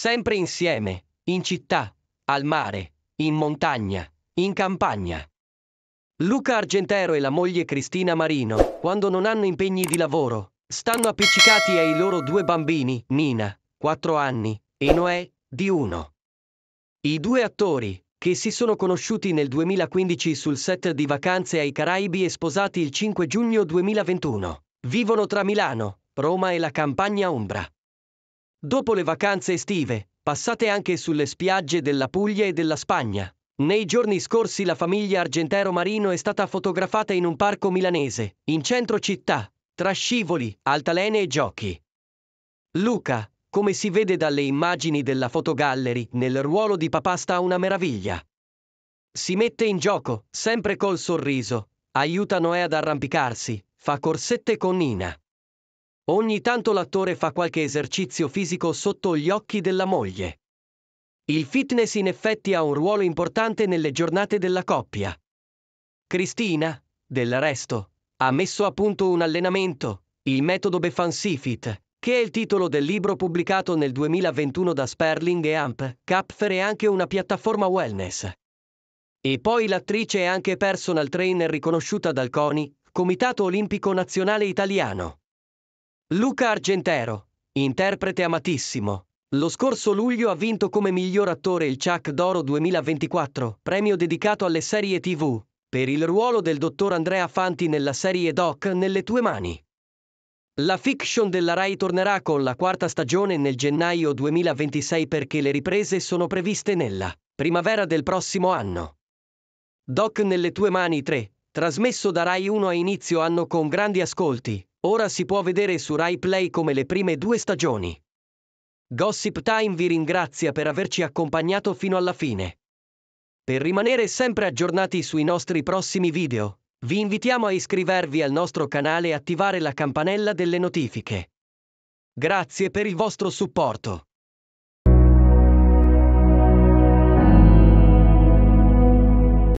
sempre insieme, in città, al mare, in montagna, in campagna. Luca Argentero e la moglie Cristina Marino, quando non hanno impegni di lavoro, stanno appiccicati ai loro due bambini, Nina, 4 anni, e Noè, di 1. I due attori, che si sono conosciuti nel 2015 sul set di Vacanze ai Caraibi e sposati il 5 giugno 2021, vivono tra Milano, Roma e la campagna Umbra. Dopo le vacanze estive, passate anche sulle spiagge della Puglia e della Spagna. Nei giorni scorsi la famiglia Argentero Marino è stata fotografata in un parco milanese, in centro città, tra scivoli, altalene e giochi. Luca, come si vede dalle immagini della fotogallery, nel ruolo di papà sta una meraviglia. Si mette in gioco, sempre col sorriso, aiuta Noè ad arrampicarsi, fa corsette con Nina. Ogni tanto l'attore fa qualche esercizio fisico sotto gli occhi della moglie. Il fitness in effetti ha un ruolo importante nelle giornate della coppia. Cristina, del resto, ha messo a punto un allenamento, il metodo Befansifit, che è il titolo del libro pubblicato nel 2021 da Sperling e Amp, Capfer e anche una piattaforma wellness. E poi l'attrice è anche personal trainer riconosciuta dal CONI, Comitato Olimpico Nazionale Italiano. Luca Argentero, interprete amatissimo. Lo scorso luglio ha vinto come miglior attore il Chuck d'Oro 2024, premio dedicato alle serie TV, per il ruolo del dottor Andrea Fanti nella serie Doc Nelle tue mani. La fiction della Rai tornerà con la quarta stagione nel gennaio 2026 perché le riprese sono previste nella primavera del prossimo anno. Doc Nelle tue mani 3, trasmesso da Rai 1 a inizio anno con grandi ascolti, Ora si può vedere su Rai Play come le prime due stagioni. Gossip Time vi ringrazia per averci accompagnato fino alla fine. Per rimanere sempre aggiornati sui nostri prossimi video, vi invitiamo a iscrivervi al nostro canale e attivare la campanella delle notifiche. Grazie per il vostro supporto.